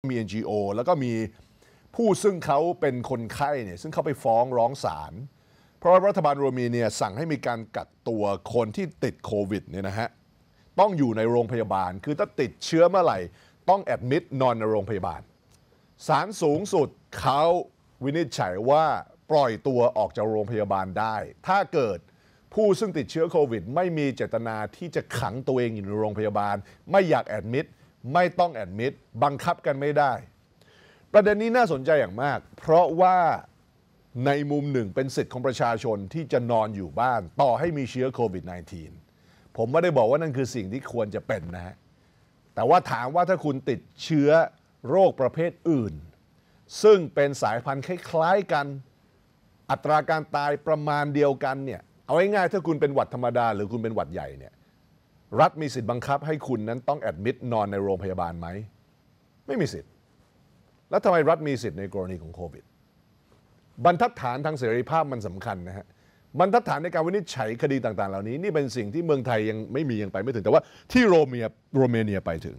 มี NGO แล้วก็มีผู้ซึ่งเขาเป็นคนไข้เนี่ยซึ่งเขาไปฟ้องร้องศาล เพราะรัฐบาลโรมีเนียสั่งให้มีการกักตัวคนที่ติดโควิดเนี่ยนะฮะต้องอยู่ในโรงพยาบาลคือถ้าติดเชื้อเมื่อไหร่ต้องแอดมิดนอนในโรงพยาบาลศาลสูงสุดเขาวินิจฉัยว่าปล่อยตัวออกจากโรงพยาบาลได้ ถ้าเกิดผู้ซึ่งติดเชื้อโควิดไม่มีเจตนาที่จะขังตัวเองอยู่ในโรงพยาบาลไม่อยากแอดมิดไม่ต้องแอดมิด บังคับกันไม่ได้ ประเด็นนี้น่าสนใจอย่างมาก เพราะว่าในมุมหนึ่งเป็นสิทธิ์ของประชาชนที่จะนอนอยู่บ้านต่อให้มีเชื้อโควิด -19 ผมไม่ได้บอกว่านั่นคือสิ่งที่ควรจะเป็นนะฮะ แต่ว่าถามว่าถ้าคุณติดเชื้อโรคประเภทอื่น ซึ่งเป็นสายพันธุ์คล้าย ๆ กันอัตราการตายประมาณเดียวกันเนี่ยเอาง่ายๆถ้าคุณเป็นหวัดธรรมดา หรือคุณเป็นหวัดใหญ่เนี่ยรัฐมีสิทธิ์บังคับให้คุณนั้นต้องแอดมิดนอนในโรงพยาบาลไหม ไม่มีสิทธิ์ แล้วทำไมรัฐมีสิทธิ์ในกรณีของโควิด บรรทัดฐานทางเสรีภาพมันสำคัญนะฮะบรรทัดฐานในการวินิจฉัยคดีต่าง ๆเหล่านี้ นี่เป็นสิ่งที่เมืองไทยยังไม่มี ยังไปไม่ถึงแต่ว่าที่โรเมียโรเมเนียไปถึง